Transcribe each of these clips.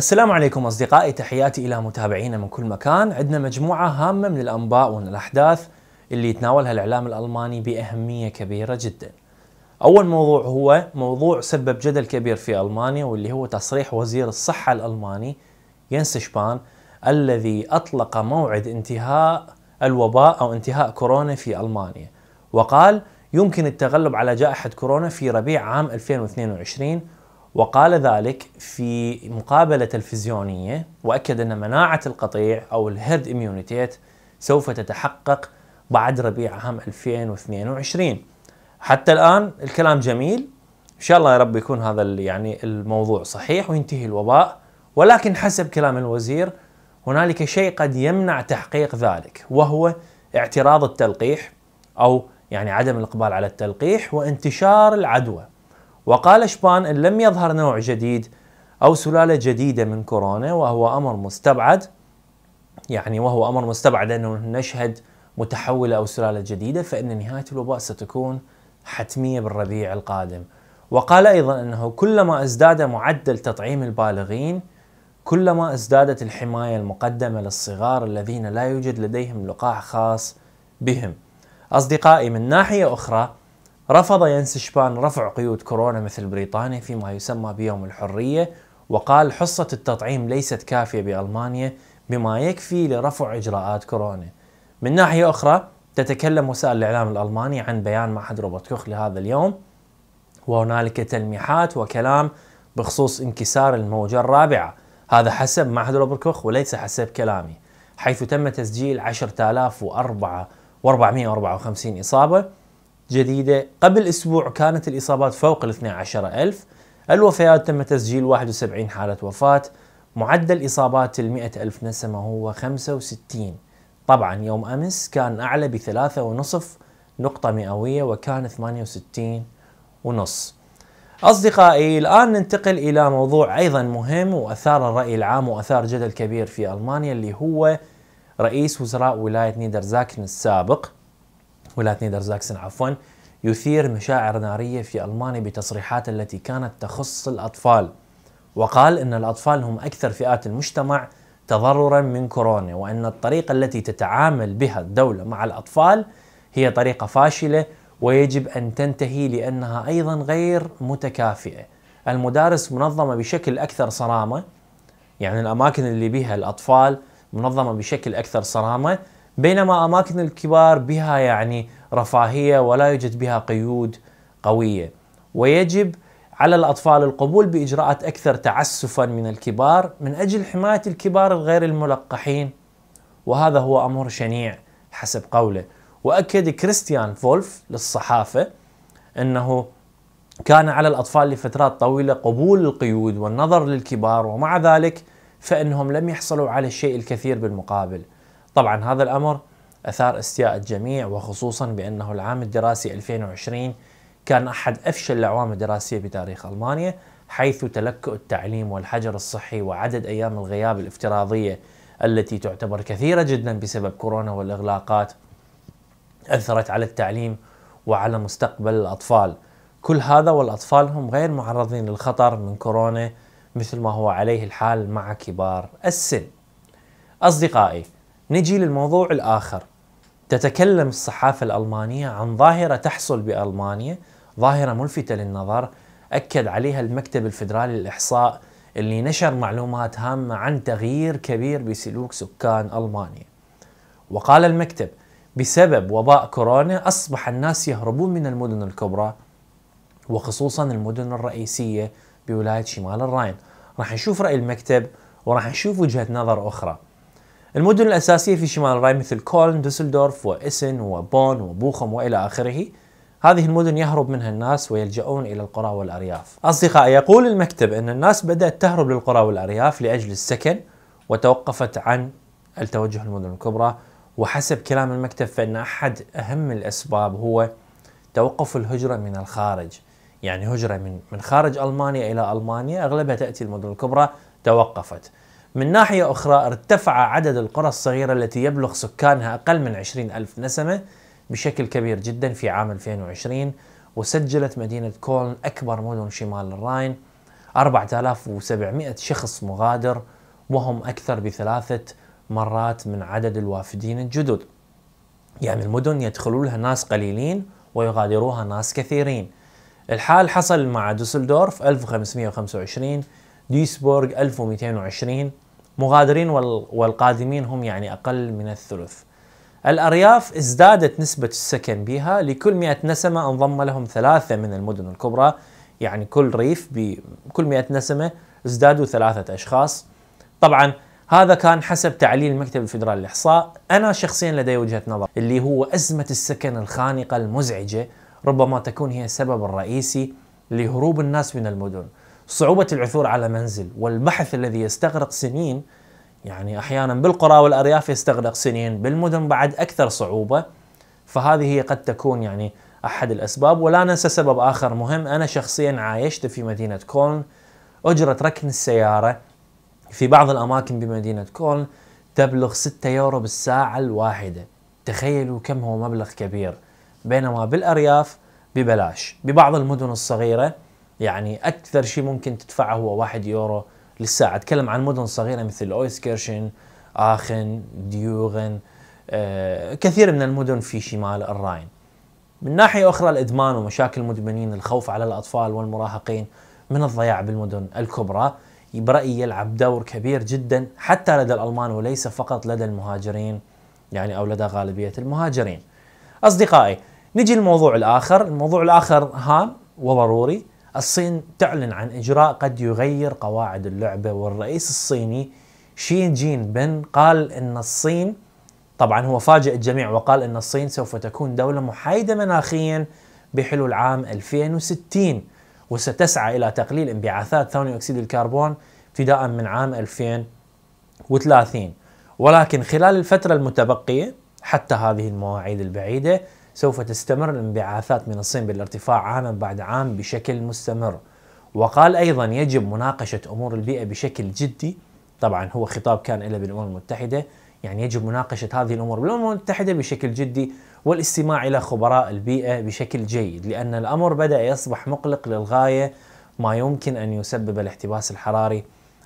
السلام عليكم أصدقائي تحياتي إلى متابعينا من كل مكان عندنا مجموعة هامة من الأنباء والأحداث اللي يتناولها الإعلام الألماني بأهمية كبيرة جدا أول موضوع هو موضوع سبب جدل كبير في ألمانيا واللي هو تصريح وزير الصحة الألماني ينس شبان الذي أطلق موعد انتهاء الوباء أو انتهاء كورونا في ألمانيا وقال يمكن التغلب على جائحة كورونا في ربيع عام 2022 وقال ذلك في مقابلة تلفزيونية وأكد أن مناعة القطيع أو الهيرد إميونيتيت سوف تتحقق بعد ربيع عام 2022 حتى الآن الكلام جميل إن شاء الله يا رب يكون هذا يعني الموضوع صحيح وينتهي الوباء ولكن حسب كلام الوزير هنالك شيء قد يمنع تحقيق ذلك وهو اعتراض التلقيح أو يعني عدم الإقبال على التلقيح وانتشار العدوى وقال شبان إن لم يظهر نوع جديد أو سلالة جديدة من كورونا وهو أمر مستبعد يعني وهو أمر مستبعد أنه نشهد متحولة أو سلالة جديدة فإن نهاية الوباء ستكون حتمية بالربيع القادم وقال أيضا أنه كلما ازداد معدل تطعيم البالغين كلما ازدادت الحماية المقدمة للصغار الذين لا يوجد لديهم لقاح خاص بهم أصدقائي من ناحية أخرى رفض ينس شبان رفع قيود كورونا مثل بريطانيا فيما يسمى بيوم الحرية وقال حصة التطعيم ليست كافية بألمانيا بما يكفي لرفع إجراءات كورونا من ناحية أخرى تتكلم وسائل الإعلام الألماني عن بيان معهد روبرت كوخ لهذا اليوم وهنالك تلميحات وكلام بخصوص انكسار الموجة الرابعة هذا حسب معهد روبرت كوخ وليس حسب كلامي حيث تم تسجيل 10454 إصابة جديدة قبل أسبوع كانت الإصابات فوق ال 12 ألف الوفيات تم تسجيل 71 حالة وفاة معدل إصابات ال ألف نسمة هو 65 طبعا يوم أمس كان أعلى بثلاثة ونصف نقطة مئوية وكان 68 ونص أصدقائي الآن ننتقل إلى موضوع أيضا مهم وأثار الرأي العام وأثار جدل كبير في ألمانيا اللي هو رئيس وزراء ولاية نيدرزاكن السابق ولات نيدر زاكسن عفوا يثير مشاعر نارية في ألمانيا بتصريحات التي كانت تخص الأطفال وقال أن الأطفال هم أكثر فئات المجتمع تضررا من كورونا وأن الطريقة التي تتعامل بها الدولة مع الأطفال هي طريقة فاشلة ويجب أن تنتهي لأنها أيضا غير متكافئة المدارس منظمة بشكل أكثر صرامة يعني الأماكن اللي بها الأطفال منظمة بشكل أكثر صرامة بينما أماكن الكبار بها يعني رفاهية ولا يوجد بها قيود قوية ويجب على الأطفال القبول بإجراءات أكثر تعسفا من الكبار من أجل حماية الكبار الغير الملقحين وهذا هو أمر شنيع حسب قوله وأكد كريستيان فولف للصحافة أنه كان على الأطفال لفترات طويلة قبول القيود والنظر للكبار ومع ذلك فإنهم لم يحصلوا على الشيء الكثير بالمقابل طبعا هذا الأمر أثار استياء الجميع وخصوصا بأنه العام الدراسي 2020 كان أحد أفشل الأعوام الدراسية بتاريخ ألمانيا حيث تلكؤ التعليم والحجر الصحي وعدد أيام الغياب الافتراضية التي تعتبر كثيرة جدا بسبب كورونا والإغلاقات أثرت على التعليم وعلى مستقبل الأطفال كل هذا والأطفال هم غير معرضين للخطر من كورونا مثل ما هو عليه الحال مع كبار السن أصدقائي نجي للموضوع الآخر تتكلم الصحافة الألمانية عن ظاهرة تحصل بألمانيا ظاهرة ملفتة للنظر أكد عليها المكتب الفيدرالي للإحصاء اللي نشر معلومات هامة عن تغيير كبير بسلوك سكان ألمانيا وقال المكتب بسبب وباء كورونا أصبح الناس يهربون من المدن الكبرى وخصوصا المدن الرئيسية بولاية شمال الراين راح نشوف رأي المكتب وراح نشوف وجهة نظر أخرى المدن الأساسية في شمال الراين مثل كولن، دوسلدورف وإسن وبون وبوخم وإلى آخره هذه المدن يهرب منها الناس ويلجؤون إلى القرى والأرياف أصدقائي يقول المكتب أن الناس بدأت تهرب للقرى والأرياف لأجل السكن وتوقفت عن التوجه للمدن الكبرى وحسب كلام المكتب فإن أحد أهم الأسباب هو توقف الهجرة من الخارج يعني هجرة من من خارج ألمانيا إلى ألمانيا أغلبها تأتي المدن الكبرى توقفت من ناحية أخرى ارتفع عدد القرى الصغيرة التي يبلغ سكانها أقل من 20 ألف نسمة بشكل كبير جدا في عام 2020 وسجلت مدينة كولن أكبر مدن شمال الراين 4700 شخص مغادر وهم أكثر بثلاثة مرات من عدد الوافدين الجدد يعني المدن يدخلوا لها ناس قليلين ويغادروها ناس كثيرين الحال حصل مع دوسلدورف 1525 ديسبورغ 1220 مغادرين والقادمين هم يعني أقل من الثلث الأرياف ازدادت نسبة السكن بها لكل 100 نسمة انضم لهم ثلاثة من المدن الكبرى يعني كل ريف بكل 100 نسمة ازدادوا ثلاثة أشخاص طبعا هذا كان حسب تعليل المكتب الفيدرالي للإحصاء أنا شخصيا لدي وجهة نظر اللي هو أزمة السكن الخانقة المزعجة ربما تكون هي السبب الرئيسي لهروب الناس من المدن صعوبة العثور على منزل والبحث الذي يستغرق سنين يعني أحيانا بالقرى والأرياف يستغرق سنين بالمدن بعد أكثر صعوبة فهذه هي قد تكون يعني أحد الأسباب ولا ننسى سبب آخر مهم أنا شخصيا عايشت في مدينة كولن أجرة ركن السيارة في بعض الأماكن بمدينة كولن تبلغ 6 يورو بالساعة الواحدة تخيلوا كم هو مبلغ كبير بينما بالأرياف ببلاش ببعض المدن الصغيرة يعني اكثر شيء ممكن تدفعه هو 1 يورو للساعه اتكلم عن مدن صغيره مثل اويسكيرشن اخن ديوغن آه، كثير من المدن في شمال الراين من ناحيه اخرى الادمان ومشاكل المدمنين الخوف على الاطفال والمراهقين من الضياع بالمدن الكبرى برايي يلعب دور كبير جدا حتى لدى الالمان وليس فقط لدى المهاجرين يعني او لدى غالبيه المهاجرين اصدقائي نجي الموضوع الاخر الموضوع الاخر هام وضروري الصين تعلن عن إجراء قد يغير قواعد اللعبة والرئيس الصيني شي جين بن قال أن الصين طبعا هو فاجئ الجميع وقال أن الصين سوف تكون دولة محايدة مناخيا بحلول عام 2060 وستسعى إلى تقليل انبعاثات ثاني أكسيد الكربون ابتداء من عام 2030 ولكن خلال الفترة المتبقية حتى هذه المواعيد البعيدة سوف تستمر الانبعاثات من الصين بالارتفاع عاما بعد عام بشكل مستمر وقال أيضا يجب مناقشة أمور البيئة بشكل جدي طبعا هو خطاب كان له بالأمم المتحدة يعني يجب مناقشة هذه الأمور بالأمم المتحدة بشكل جدي والاستماع إلى خبراء البيئة بشكل جيد لأن الأمر بدأ يصبح مقلق للغاية ما يمكن أن يسبب الاحتباس الحراري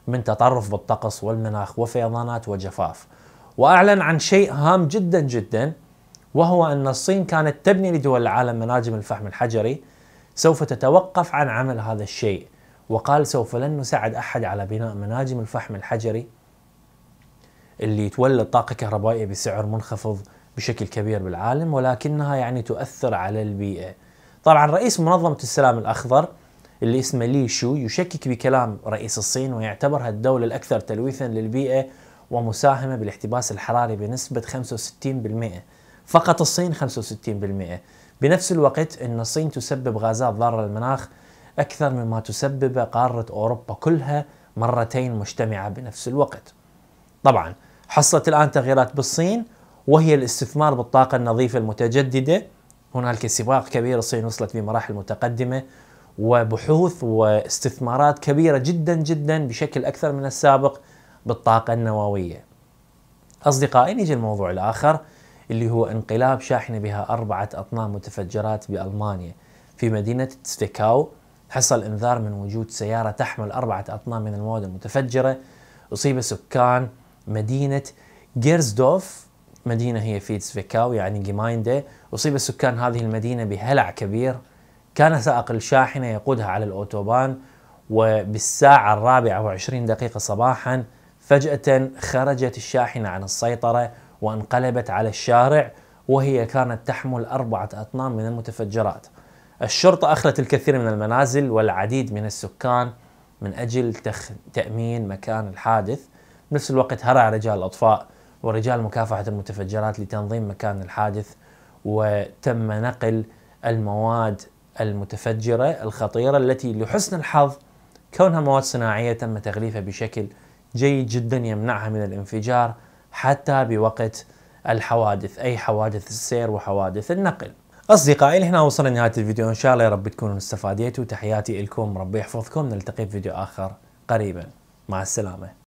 من تطرف بالطقس والمناخ وفيضانات وجفاف وأعلن عن شيء هام جدا جدا وهو أن الصين كانت تبني لدول العالم مناجم الفحم الحجري سوف تتوقف عن عمل هذا الشيء وقال سوف لن نساعد أحد على بناء مناجم الفحم الحجري اللي تولد طاقة كهربائية بسعر منخفض بشكل كبير بالعالم ولكنها يعني تؤثر على البيئة طبعا رئيس منظمة السلام الأخضر اللي اسمه لي شو يشكك بكلام رئيس الصين ويعتبرها الدولة الأكثر تلويثا للبيئة ومساهمة بالاحتباس الحراري بنسبة 65% فقط الصين 65% بنفس الوقت أن الصين تسبب غازات ضارة للمناخ أكثر مما تسبب قارة أوروبا كلها مرتين مجتمعة بنفس الوقت طبعا حصلت الآن تغييرات بالصين وهي الاستثمار بالطاقة النظيفة المتجددة هنالك سباق كبير الصين وصلت في مراحل متقدمة وبحوث واستثمارات كبيرة جدا جدا بشكل أكثر من السابق بالطاقة النووية أصدقائي نيجي الموضوع الآخر اللي هو انقلاب شاحنة بها أربعة أطنان متفجرات بألمانيا في مدينة تستيكاو حصل انذار من وجود سيارة تحمل أربعة أطنان من المواد المتفجرة أصيب سكان مدينة جيرزدوف مدينة هي في تسفيكاو يعني جيمايندا أصيب سكان هذه المدينة بهلع كبير كان سائق الشاحنة يقودها على الأوتوبان وبالساعة الرابعة وعشرين دقيقة صباحا فجأة خرجت الشاحنة عن السيطرة وانقلبت على الشارع وهي كانت تحمل أربعة أطنان من المتفجرات الشرطة أخلت الكثير من المنازل والعديد من السكان من أجل تخ... تأمين مكان الحادث بنفس الوقت هرع رجال الأطفاء ورجال مكافحة المتفجرات لتنظيم مكان الحادث وتم نقل المواد المتفجرة الخطيرة التي لحسن الحظ كونها مواد صناعية تم تغليفها بشكل جيد جدا يمنعها من الانفجار حتى بوقت الحوادث أي حوادث السير وحوادث النقل أصدقائي هنا وصلنا نهاية الفيديو إن شاء الله يا رب تكونوا استفاديتوا تحياتي لكم ربي يحفظكم نلتقي في فيديو آخر قريبا مع السلامة